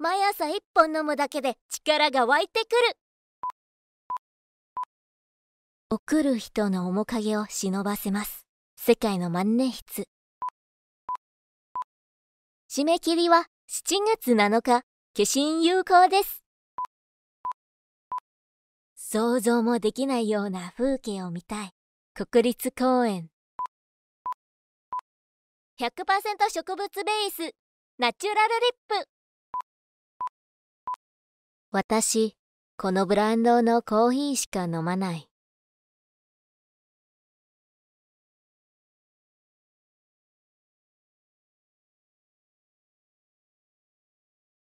毎朝1本飲むだけで力が湧いてくる送る人の面影を忍ばせます世界の万年筆締め切りは7月7日化身有効です想像もできないような風景を見たい国立公園100%植物ベースナチュラルリップ私、このブランドのコーヒーしか飲まない。